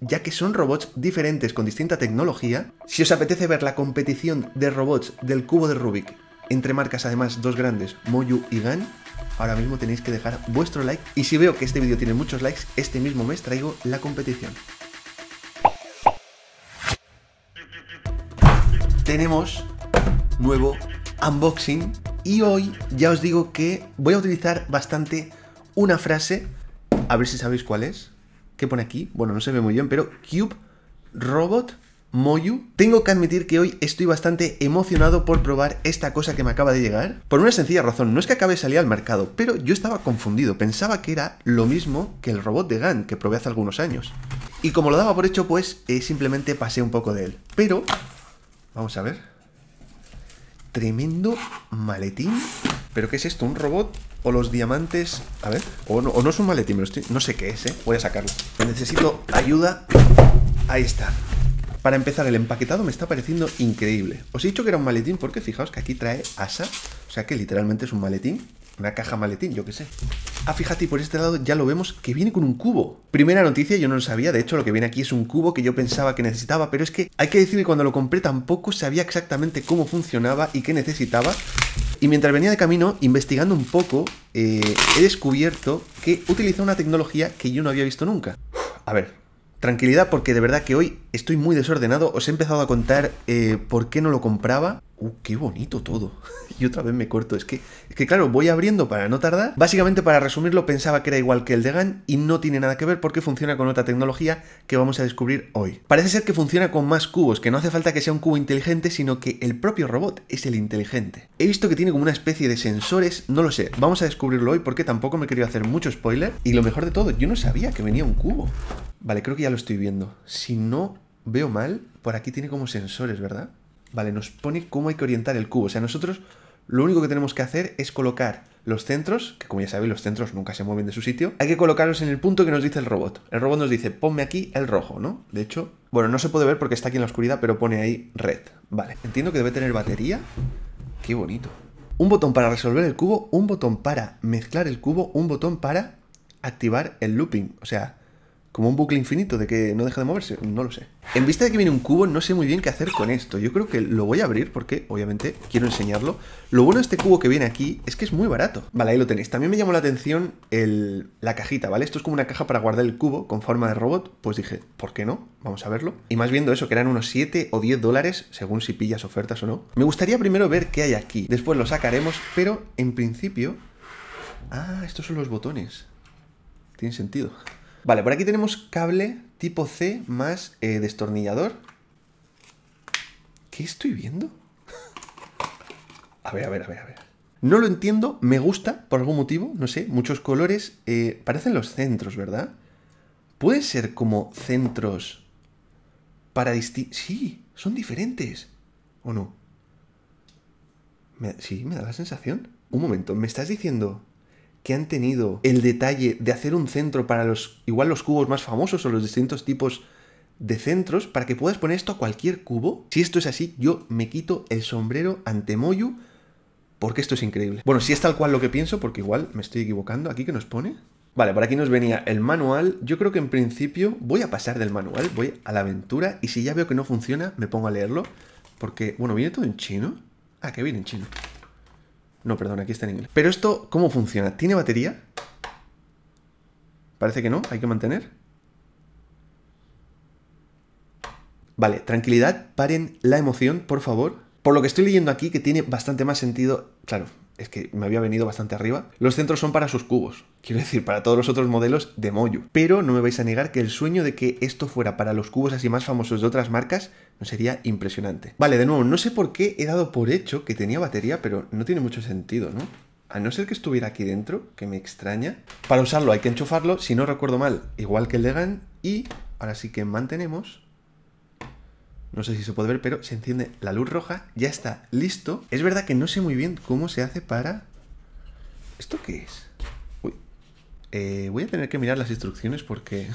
ya que son robots diferentes con distinta tecnología. Si os apetece ver la competición de robots del cubo de Rubik, entre marcas además dos grandes, Moyu y Gan, ahora mismo tenéis que dejar vuestro like y si veo que este vídeo tiene muchos likes, este mismo mes traigo la competición. Tenemos nuevo unboxing y hoy ya os digo que voy a utilizar bastante una frase, a ver si sabéis cuál es. ¿Qué pone aquí? Bueno, no se ve muy bien, pero Cube Robot Moyu. Tengo que admitir que hoy estoy bastante emocionado por probar esta cosa que me acaba de llegar. Por una sencilla razón, no es que acabe de salir al mercado, pero yo estaba confundido. Pensaba que era lo mismo que el robot de GAN que probé hace algunos años. Y como lo daba por hecho, pues eh, simplemente pasé un poco de él. Pero, vamos a ver. Tremendo maletín ¿Pero qué es esto? ¿Un robot? ¿O los diamantes? A ver. O no, es un maletín, No sé qué es, ¿eh? Voy a sacarlo. Necesito ayuda. Ahí está. Para empezar, el empaquetado me está pareciendo increíble. Os he dicho que era un maletín porque fijaos que aquí trae asa. O sea que literalmente es un maletín una caja maletín, yo qué sé. Ah, fíjate, por este lado ya lo vemos que viene con un cubo. Primera noticia, yo no lo sabía, de hecho lo que viene aquí es un cubo que yo pensaba que necesitaba, pero es que hay que decir que cuando lo compré tampoco sabía exactamente cómo funcionaba y qué necesitaba. Y mientras venía de camino, investigando un poco, eh, he descubierto que utiliza una tecnología que yo no había visto nunca. a ver, tranquilidad porque de verdad que hoy estoy muy desordenado, os he empezado a contar eh, por qué no lo compraba ¡Uh, qué bonito todo! y otra vez me corto. Es que, que, claro, voy abriendo para no tardar. Básicamente, para resumirlo, pensaba que era igual que el de GAN y no tiene nada que ver porque funciona con otra tecnología que vamos a descubrir hoy. Parece ser que funciona con más cubos, que no hace falta que sea un cubo inteligente, sino que el propio robot es el inteligente. He visto que tiene como una especie de sensores, no lo sé. Vamos a descubrirlo hoy porque tampoco me quería hacer mucho spoiler. Y lo mejor de todo, yo no sabía que venía un cubo. Vale, creo que ya lo estoy viendo. Si no veo mal, por aquí tiene como sensores, ¿verdad? Vale, nos pone cómo hay que orientar el cubo. O sea, nosotros lo único que tenemos que hacer es colocar los centros, que como ya sabéis, los centros nunca se mueven de su sitio. Hay que colocarlos en el punto que nos dice el robot. El robot nos dice, ponme aquí el rojo, ¿no? De hecho, bueno, no se puede ver porque está aquí en la oscuridad, pero pone ahí red. Vale, entiendo que debe tener batería. Qué bonito. Un botón para resolver el cubo, un botón para mezclar el cubo, un botón para activar el looping. O sea, como un bucle infinito de que no deja de moverse, no lo sé. En vista de que viene un cubo, no sé muy bien qué hacer con esto. Yo creo que lo voy a abrir porque, obviamente, quiero enseñarlo. Lo bueno de este cubo que viene aquí es que es muy barato. Vale, ahí lo tenéis. También me llamó la atención la cajita, ¿vale? Esto es como una caja para guardar el cubo con forma de robot. Pues dije, ¿por qué no? Vamos a verlo. Y más viendo eso, que eran unos 7 o 10 dólares, según si pillas ofertas o no. Me gustaría primero ver qué hay aquí. Después lo sacaremos, pero en principio... Ah, estos son los botones. Tiene sentido. Vale, por aquí tenemos cable tipo C más eh, destornillador. ¿Qué estoy viendo? a ver, a ver, a ver, a ver. No lo entiendo, me gusta por algún motivo, no sé, muchos colores. Eh, parecen los centros, ¿verdad? Pueden ser como centros para distinguir... Sí, son diferentes. ¿O no? Sí, me da la sensación. Un momento, ¿me estás diciendo que han tenido el detalle de hacer un centro para los, igual los cubos más famosos o los distintos tipos de centros, para que puedas poner esto a cualquier cubo. Si esto es así, yo me quito el sombrero ante Moyu, porque esto es increíble. Bueno, si es tal cual lo que pienso, porque igual me estoy equivocando, ¿aquí que nos pone? Vale, por aquí nos venía el manual. Yo creo que en principio voy a pasar del manual, voy a la aventura, y si ya veo que no funciona, me pongo a leerlo, porque, bueno, viene todo en chino. Ah, que viene en chino. No, perdón, aquí está en inglés. Pero esto, ¿cómo funciona? ¿Tiene batería? Parece que no, hay que mantener. Vale, tranquilidad, paren la emoción, por favor. Por lo que estoy leyendo aquí, que tiene bastante más sentido, claro, es que me había venido bastante arriba. Los centros son para sus cubos, quiero decir, para todos los otros modelos de Moyu. Pero no me vais a negar que el sueño de que esto fuera para los cubos así más famosos de otras marcas no sería impresionante. Vale, de nuevo, no sé por qué he dado por hecho que tenía batería, pero no tiene mucho sentido, ¿no? A no ser que estuviera aquí dentro, que me extraña. Para usarlo hay que enchufarlo, si no recuerdo mal, igual que el de GAN. Y ahora sí que mantenemos no sé si se puede ver, pero se enciende la luz roja, ya está listo. Es verdad que no sé muy bien cómo se hace para... ¿Esto qué es? Uy. Eh, voy a tener que mirar las instrucciones porque...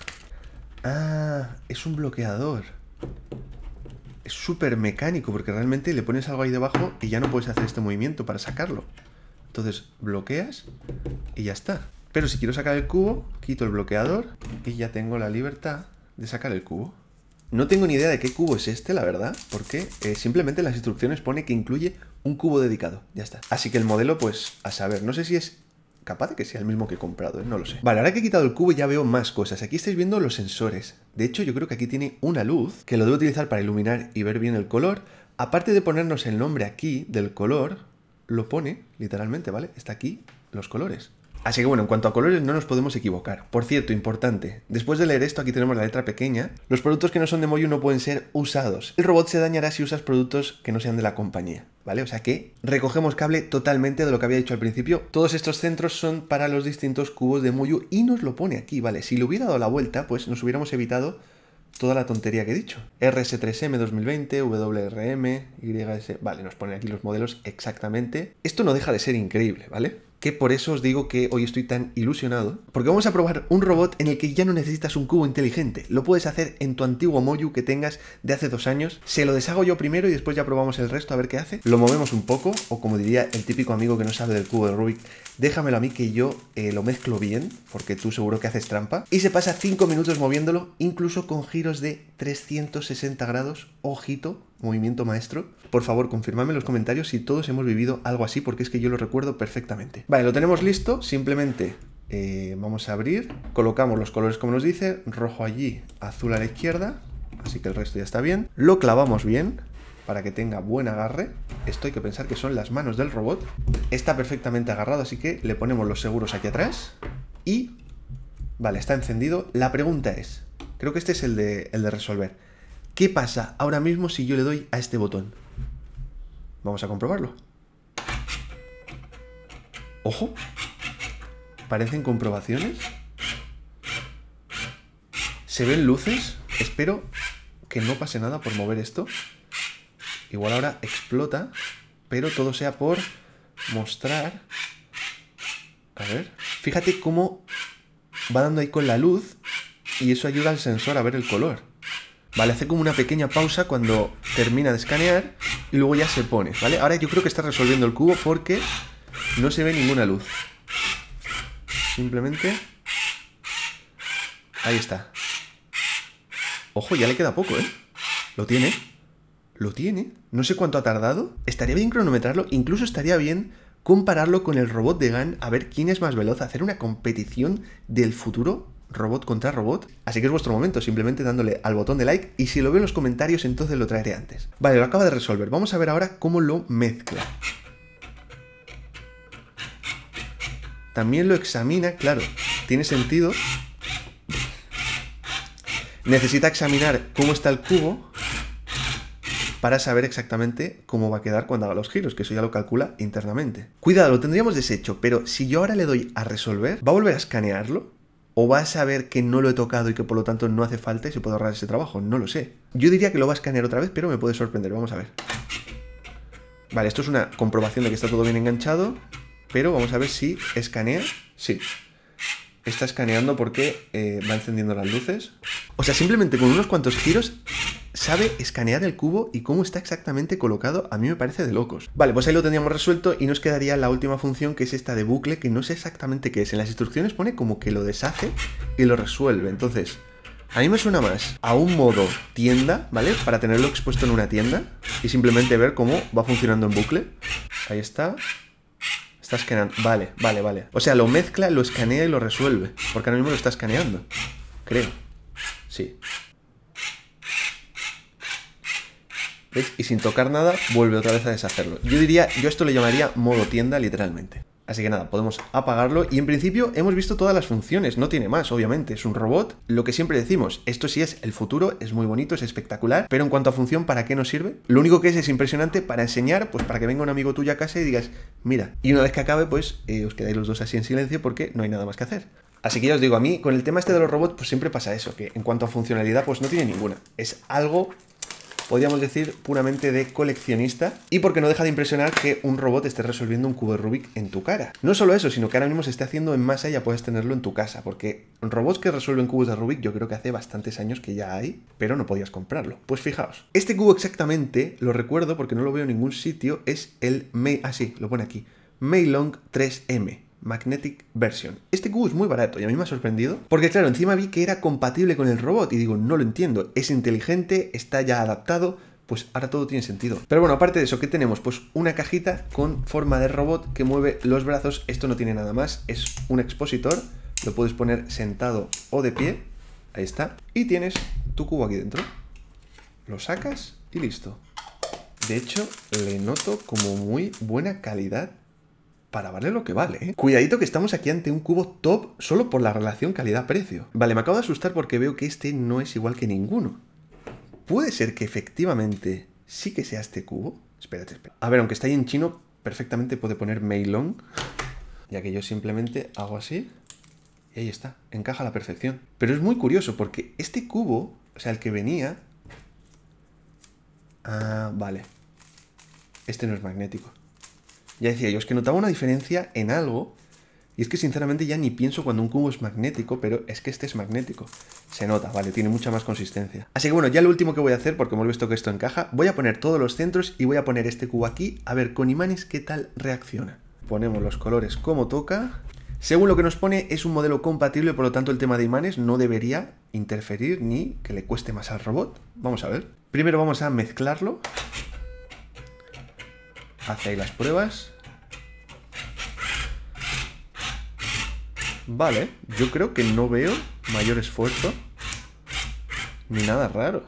ah, es un bloqueador. Es súper mecánico porque realmente le pones algo ahí debajo y ya no puedes hacer este movimiento para sacarlo. Entonces bloqueas y ya está. Pero si quiero sacar el cubo, quito el bloqueador y ya tengo la libertad de sacar el cubo. No tengo ni idea de qué cubo es este, la verdad, porque eh, simplemente las instrucciones pone que incluye un cubo dedicado. Ya está. Así que el modelo, pues, a saber, no sé si es capaz de que sea el mismo que he comprado, ¿eh? no lo sé. Vale, ahora que he quitado el cubo ya veo más cosas. Aquí estáis viendo los sensores. De hecho, yo creo que aquí tiene una luz que lo debo utilizar para iluminar y ver bien el color. Aparte de ponernos el nombre aquí del color, lo pone, literalmente, ¿vale? Está aquí los colores. Así que bueno, en cuanto a colores no nos podemos equivocar. Por cierto, importante, después de leer esto aquí tenemos la letra pequeña, los productos que no son de Moyu no pueden ser usados. El robot se dañará si usas productos que no sean de la compañía, ¿vale? O sea que recogemos cable totalmente de lo que había dicho al principio. Todos estos centros son para los distintos cubos de Moyu y nos lo pone aquí, ¿vale? Si le hubiera dado la vuelta, pues nos hubiéramos evitado toda la tontería que he dicho. RS3M 2020, WRM, YS... Vale, nos pone aquí los modelos exactamente. Esto no deja de ser increíble, ¿vale? que por eso os digo que hoy estoy tan ilusionado, porque vamos a probar un robot en el que ya no necesitas un cubo inteligente, lo puedes hacer en tu antiguo Moyu que tengas de hace dos años, se lo deshago yo primero y después ya probamos el resto a ver qué hace, lo movemos un poco, o como diría el típico amigo que no sabe del cubo de Rubik, déjamelo a mí que yo eh, lo mezclo bien, porque tú seguro que haces trampa, y se pasa 5 minutos moviéndolo, incluso con giros de 360 grados, ojito, movimiento maestro. Por favor, confirmadme en los comentarios si todos hemos vivido algo así, porque es que yo lo recuerdo perfectamente. Vale, lo tenemos listo, simplemente eh, vamos a abrir, colocamos los colores como nos dice, rojo allí, azul a la izquierda, así que el resto ya está bien. Lo clavamos bien para que tenga buen agarre. Esto hay que pensar que son las manos del robot. Está perfectamente agarrado, así que le ponemos los seguros aquí atrás y... Vale, está encendido. La pregunta es, creo que este es el de resolver. ¿Qué pasa ahora mismo si yo le doy a este botón? Vamos a comprobarlo. ¡Ojo! ¿Parecen comprobaciones? ¿Se ven luces? Espero que no pase nada por mover esto. Igual ahora explota, pero todo sea por mostrar... A ver, fíjate cómo va dando ahí con la luz y eso ayuda al sensor a ver el color. ¿vale? Hace como una pequeña pausa cuando termina de escanear y luego ya se pone, ¿vale? Ahora yo creo que está resolviendo el cubo porque no se ve ninguna luz. Simplemente... Ahí está. Ojo, ya le queda poco, ¿eh? Lo tiene. Lo tiene. No sé cuánto ha tardado. Estaría bien cronometrarlo. Incluso estaría bien compararlo con el robot de GAN a ver quién es más veloz. Hacer una competición del futuro robot contra robot. Así que es vuestro momento, simplemente dándole al botón de like y si lo veo en los comentarios entonces lo traeré antes. Vale, lo acaba de resolver. Vamos a ver ahora cómo lo mezcla. También lo examina, claro, tiene sentido. Necesita examinar cómo está el cubo para saber exactamente cómo va a quedar cuando haga los giros, que eso ya lo calcula internamente. Cuidado, lo tendríamos deshecho, pero si yo ahora le doy a resolver, va a volver a escanearlo o va a saber que no lo he tocado y que por lo tanto no hace falta y se puede ahorrar ese trabajo, no lo sé. Yo diría que lo va a escanear otra vez, pero me puede sorprender, vamos a ver. Vale, esto es una comprobación de que está todo bien enganchado, pero vamos a ver si escanea, sí. Está escaneando porque eh, va encendiendo las luces. O sea, simplemente con unos cuantos giros sabe escanear el cubo y cómo está exactamente colocado, a mí me parece de locos. Vale, pues ahí lo teníamos resuelto y nos quedaría la última función que es esta de bucle, que no sé exactamente qué es. En las instrucciones pone como que lo deshace y lo resuelve, entonces... A mí me suena más a un modo tienda, ¿vale? Para tenerlo expuesto en una tienda y simplemente ver cómo va funcionando en bucle. Ahí está. Está escaneando. Vale, vale, vale. O sea, lo mezcla, lo escanea y lo resuelve. Porque ahora mismo lo está escaneando. Creo. Sí. ¿Veis? Y sin tocar nada, vuelve otra vez a deshacerlo. Yo diría, yo esto le llamaría modo tienda literalmente. Así que nada, podemos apagarlo y en principio hemos visto todas las funciones, no tiene más, obviamente, es un robot. Lo que siempre decimos, esto sí es el futuro, es muy bonito, es espectacular, pero en cuanto a función, ¿para qué nos sirve? Lo único que es es impresionante para enseñar, pues para que venga un amigo tuyo a casa y digas, mira, y una vez que acabe, pues eh, os quedáis los dos así en silencio porque no hay nada más que hacer. Así que ya os digo, a mí con el tema este de los robots, pues siempre pasa eso, que en cuanto a funcionalidad, pues no tiene ninguna. Es algo podríamos decir, puramente de coleccionista y porque no deja de impresionar que un robot esté resolviendo un cubo de Rubik en tu cara. No solo eso, sino que ahora mismo se esté haciendo en masa y ya puedes tenerlo en tu casa, porque robots que resuelven cubos de Rubik yo creo que hace bastantes años que ya hay, pero no podías comprarlo. Pues fijaos, este cubo exactamente, lo recuerdo porque no lo veo en ningún sitio, es el May... Ah, sí, lo pone aquí. Meilong 3M. Magnetic Version. Este cubo es muy barato y a mí me ha sorprendido, porque claro, encima vi que era compatible con el robot y digo, no lo entiendo, es inteligente, está ya adaptado, pues ahora todo tiene sentido. Pero bueno, aparte de eso, ¿qué tenemos? Pues una cajita con forma de robot que mueve los brazos, esto no tiene nada más, es un expositor, lo puedes poner sentado o de pie, ahí está, y tienes tu cubo aquí dentro. Lo sacas y listo. De hecho, le noto como muy buena calidad para valer lo que vale. ¿eh? Cuidadito que estamos aquí ante un cubo top solo por la relación calidad-precio. Vale, me acabo de asustar porque veo que este no es igual que ninguno. Puede ser que efectivamente sí que sea este cubo. Espérate, espérate. A ver, aunque está ahí en chino, perfectamente puede poner Meilong, ya que yo simplemente hago así y ahí está, encaja a la perfección. Pero es muy curioso porque este cubo, o sea, el que venía... Ah, vale. Este no es magnético. Ya decía yo, es que notaba una diferencia en algo. Y es que sinceramente ya ni pienso cuando un cubo es magnético, pero es que este es magnético. Se nota, vale, tiene mucha más consistencia. Así que bueno, ya lo último que voy a hacer, porque hemos visto que esto encaja, voy a poner todos los centros y voy a poner este cubo aquí, a ver con imanes qué tal reacciona. Ponemos los colores como toca. Según lo que nos pone, es un modelo compatible, por lo tanto el tema de imanes no debería interferir ni que le cueste más al robot. Vamos a ver. Primero vamos a mezclarlo. Hace ahí las pruebas. Vale, yo creo que no veo mayor esfuerzo ni nada raro.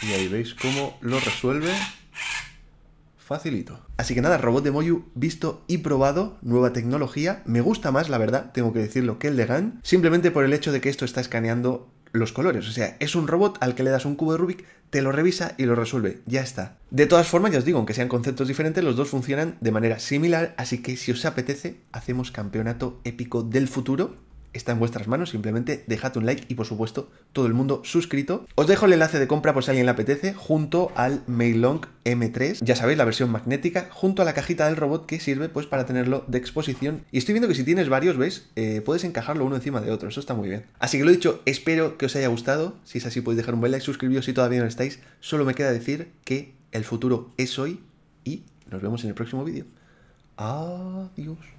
Y ahí veis cómo lo resuelve facilito. Así que nada, robot de Moyu visto y probado, nueva tecnología. Me gusta más, la verdad, tengo que decirlo, que el de GAN, simplemente por el hecho de que esto está escaneando los colores. O sea, es un robot al que le das un cubo de Rubik, te lo revisa y lo resuelve. Ya está. De todas formas, ya os digo, aunque sean conceptos diferentes, los dos funcionan de manera similar, así que si os apetece, hacemos campeonato épico del futuro está en vuestras manos, simplemente dejad un like y por supuesto todo el mundo suscrito. Os dejo el enlace de compra por si alguien le apetece, junto al Mailong M3, ya sabéis, la versión magnética, junto a la cajita del robot que sirve pues para tenerlo de exposición. Y estoy viendo que si tienes varios, ¿veis? Eh, puedes encajarlo uno encima de otro, eso está muy bien. Así que lo dicho, espero que os haya gustado, si es así podéis dejar un buen like, suscribiros si todavía no estáis, solo me queda decir que el futuro es hoy y nos vemos en el próximo vídeo. Adiós.